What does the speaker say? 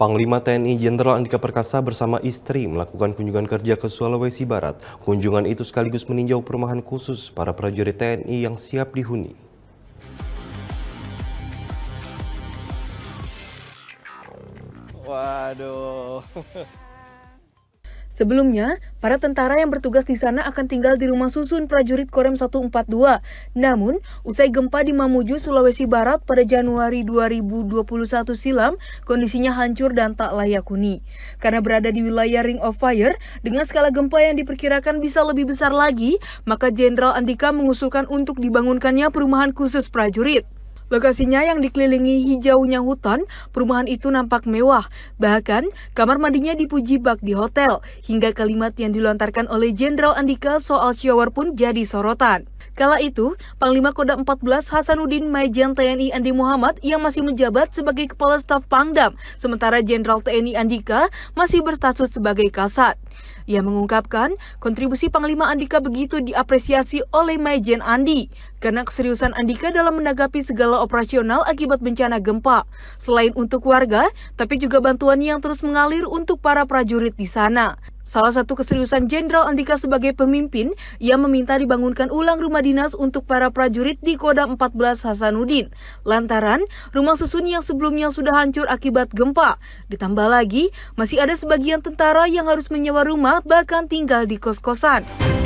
Panglima TNI Jenderal Andika Perkasa bersama istri melakukan kunjungan kerja ke Sulawesi Barat. Kunjungan itu sekaligus meninjau perumahan khusus para prajurit TNI yang siap dihuni. Waduh. Sebelumnya, para tentara yang bertugas di sana akan tinggal di rumah susun prajurit Korem 142. Namun, usai gempa di Mamuju, Sulawesi Barat pada Januari 2021 silam, kondisinya hancur dan tak layak huni. Karena berada di wilayah Ring of Fire, dengan skala gempa yang diperkirakan bisa lebih besar lagi, maka Jenderal Andika mengusulkan untuk dibangunkannya perumahan khusus prajurit. Lokasinya yang dikelilingi hijaunya hutan, perumahan itu nampak mewah. Bahkan, kamar mandinya dipuji bak di hotel. Hingga kalimat yang dilontarkan oleh Jenderal Andika soal shower pun jadi sorotan. Kala itu, Panglima Kodam 14 Hasanuddin Majen TNI Andi Muhammad yang masih menjabat sebagai Kepala Staf Pangdam, sementara Jenderal TNI Andika masih berstatus sebagai Kasat. Ia mengungkapkan, kontribusi Panglima Andika begitu diapresiasi oleh Majen Andi, karena keseriusan Andika dalam menanggapi segala operasional akibat bencana gempa. Selain untuk warga, tapi juga bantuan yang terus mengalir untuk para prajurit di sana. Salah satu keseriusan Jenderal Andika sebagai pemimpin, yang meminta dibangunkan ulang rumah dinas untuk para prajurit di Kodam 14 Hasanuddin. Lantaran, rumah susun yang sebelumnya sudah hancur akibat gempa. Ditambah lagi, masih ada sebagian tentara yang harus menyewa rumah bahkan tinggal di kos-kosan.